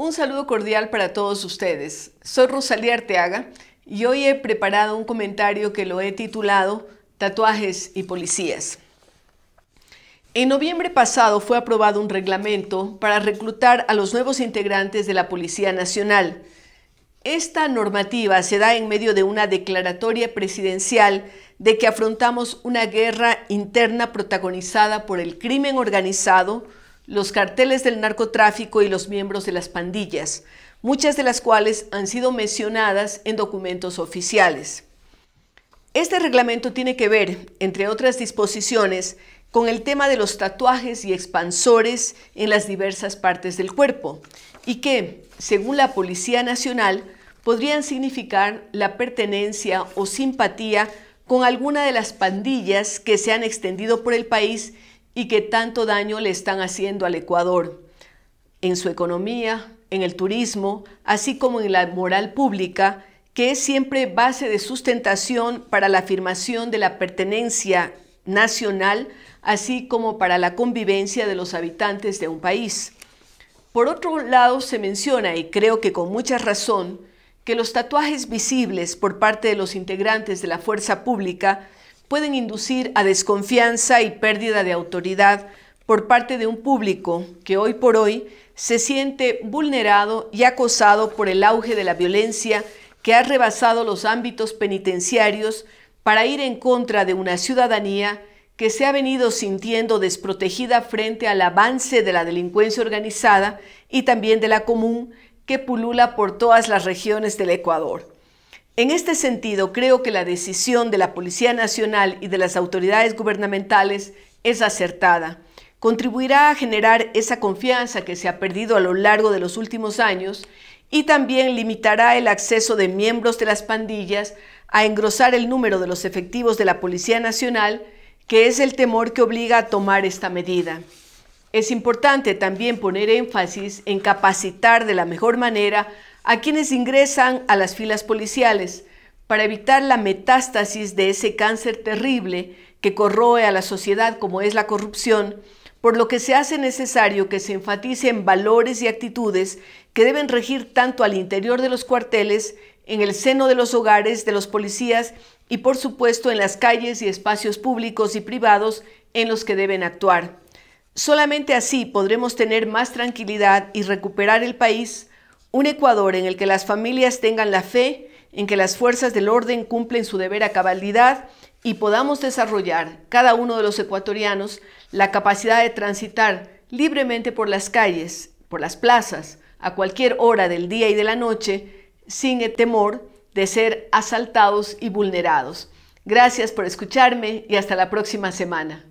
Un saludo cordial para todos ustedes. Soy Rosalía Arteaga y hoy he preparado un comentario que lo he titulado Tatuajes y Policías. En noviembre pasado fue aprobado un reglamento para reclutar a los nuevos integrantes de la Policía Nacional. Esta normativa se da en medio de una declaratoria presidencial de que afrontamos una guerra interna protagonizada por el crimen organizado, los carteles del narcotráfico y los miembros de las pandillas, muchas de las cuales han sido mencionadas en documentos oficiales. Este reglamento tiene que ver, entre otras disposiciones, con el tema de los tatuajes y expansores en las diversas partes del cuerpo y que, según la Policía Nacional, podrían significar la pertenencia o simpatía con alguna de las pandillas que se han extendido por el país y que tanto daño le están haciendo al Ecuador en su economía, en el turismo, así como en la moral pública, que es siempre base de sustentación para la afirmación de la pertenencia nacional, así como para la convivencia de los habitantes de un país. Por otro lado, se menciona, y creo que con mucha razón, que los tatuajes visibles por parte de los integrantes de la fuerza pública pueden inducir a desconfianza y pérdida de autoridad por parte de un público que hoy por hoy se siente vulnerado y acosado por el auge de la violencia que ha rebasado los ámbitos penitenciarios para ir en contra de una ciudadanía que se ha venido sintiendo desprotegida frente al avance de la delincuencia organizada y también de la común que pulula por todas las regiones del Ecuador. En este sentido, creo que la decisión de la Policía Nacional y de las autoridades gubernamentales es acertada. Contribuirá a generar esa confianza que se ha perdido a lo largo de los últimos años y también limitará el acceso de miembros de las pandillas a engrosar el número de los efectivos de la Policía Nacional, que es el temor que obliga a tomar esta medida. Es importante también poner énfasis en capacitar de la mejor manera a quienes ingresan a las filas policiales para evitar la metástasis de ese cáncer terrible que corroe a la sociedad como es la corrupción, por lo que se hace necesario que se enfaticen valores y actitudes que deben regir tanto al interior de los cuarteles, en el seno de los hogares de los policías y por supuesto en las calles y espacios públicos y privados en los que deben actuar. Solamente así podremos tener más tranquilidad y recuperar el país un Ecuador en el que las familias tengan la fe en que las fuerzas del orden cumplen su deber a cabalidad y podamos desarrollar, cada uno de los ecuatorianos, la capacidad de transitar libremente por las calles, por las plazas, a cualquier hora del día y de la noche, sin el temor de ser asaltados y vulnerados. Gracias por escucharme y hasta la próxima semana.